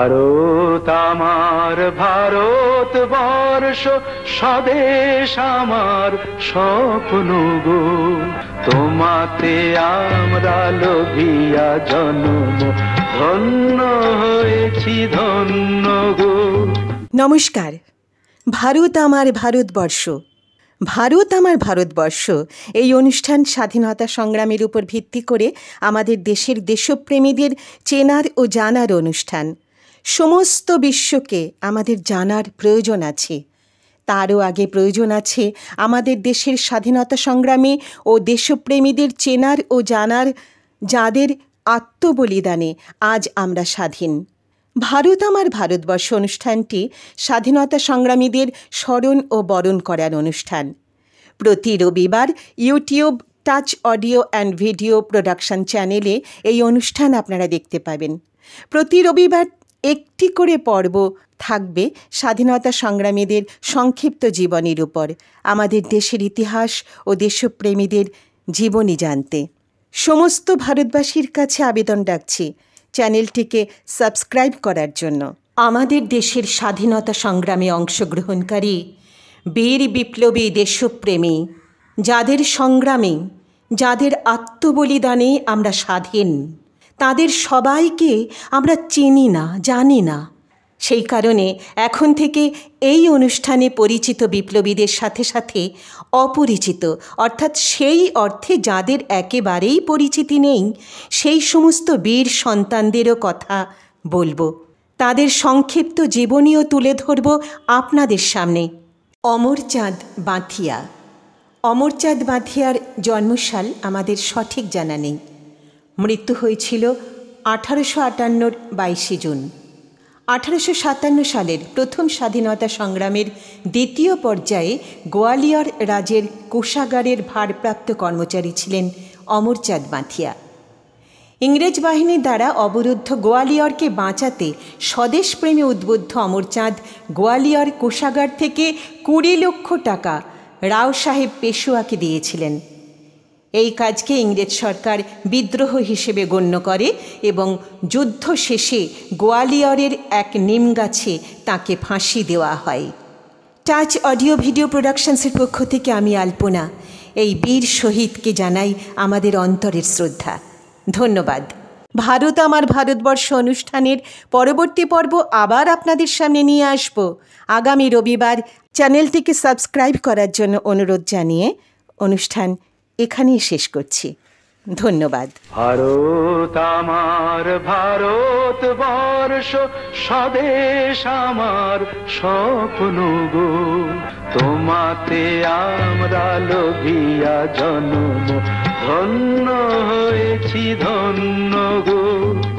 ভারত আমার ভারত বর্ষ স্বদেশ আমার স্বপ্ন গো তোমাতে আমরা লোভিয়া জন্ম ধন্য হয়েছি ধন্য গো নমস্কার ভারত আমার ভারতবর্ষ ভারত আমার ভারতবর্ষ এই অনুষ্ঠান স্বাধীনতা সংগ্রামের উপর ভিত্তি করে আমাদের দেশের দেশপ্রেমীদের চেনার ও জানার অনুষ্ঠান সমস্ত বিশ্বকে আমাদের জানার প্রয়োজন আছে তারও আগে প্রয়োজন আছে আমাদের দেশের স্বাধীনতা সংগ্রামে ও দেশপ্রেমীদের চেনার ও জানার যাদের আত্মবলিদানে আজ আমরা স্বাধীন ভারত আমার ভারতবর্ষ অনুষ্ঠানটি স্বাধীনতা সংগ্রামীদের স্মরণ ও বরণ করার অনুষ্ঠান প্রতি রবিবার YouTube touch audio and video production চ্যানেলে এই অনুষ্ঠান আপনারা দেখতে পাবেন প্রতি রবিবার একটি করে পর্ব থাকবে স্বাধীনতা সংগ্রামীদের সংক্ষিপ্ত জীবনের উপর আমাদের দেশের ইতিহাস ও দেশপ্রেমীদের জীবনী জানতে সমস্ত ভারতবাসীর কাছে আবেদন ডাকছি চ্যানেলটিকে সাবস্ক্রাইব করার জন্য আমাদের দেশের স্বাধীনতা সংগ্রামে অংশগ্রহণকারী বীর বিপ্লবী দেশপ্রেমী যাদের সংগ্রামে যাদের আত্মবলিদানে আমরা স্বাধীন তাদের সবাইকে আমরা চিনি না জানি না সেই কারণে এখন থেকে এই অনুষ্ঠানে পরিচিত বিপ্লবীদের সাথে সাথে অপরিচিত অর্থাৎ সেই অর্থে যাদের একেবারেই পরিচিতি নেই সেই সমস্ত বীর সন্তানদেরও কথা বলবো তাদের সংক্ষিপ্ত জীবনীও তুলে ধরব আপনাদের সামনে অমরচাঁদ বাঁথিয়া অমরচাঁদ বাঁথিয়ার জন্মশাল আমাদের সঠিক জানা নেই মৃত্যু হয়েছিল আঠারোশো আটান্নর বাইশে জুন আঠারোশো সাতান্ন সালের প্রথম স্বাধীনতা সংগ্রামের দ্বিতীয় পর্যায়ে গোয়ালিয়র রাজের কোষাগারের ভারপ্রাপ্ত কর্মচারী ছিলেন অমরচাঁদ মাথিয়া ইংরেজ বাহিনী দ্বারা অবরুদ্ধ গোয়ালিয়রকে বাঁচাতে স্বদেশপ্রেমে উদ্বুদ্ধ অমরচাঁদ গোয়ালিয়র কোষাগার থেকে কুড়ি লক্ষ টাকা রাও সাহেব পেশুয়াকে দিয়েছিলেন এই কাজকে ইংরেজ সরকার বিদ্রোহ হিসেবে গণ্য করে এবং যুদ্ধ শেষে গোয়ালিয়রের এক নিম গাছে তাঁকে ফাঁসি দেওয়া হয় টাচ অডিও ভিডিও প্রোডাকশনসের পক্ষ থেকে আমি আলপনা এই বীর শহীদকে জানাই আমাদের অন্তরের শ্রদ্ধা ধন্যবাদ ভারত আমার ভারতবর্ষ অনুষ্ঠানের পরবর্তী পর্ব আবার আপনাদের সামনে নিয়ে আসব আগামী রবিবার চ্যানেলটিকে সাবস্ক্রাইব করার জন্য অনুরোধ জানিয়ে অনুষ্ঠান এখানেই শেষ করছি ধন্যবাদ ভারত আমার ভারত বর্ষ স্বদেশ আমার স্বপ্ন গো তোমাতে আমরা লোভিয়া জন্ম ধন্য হয়েছি ধন্য গো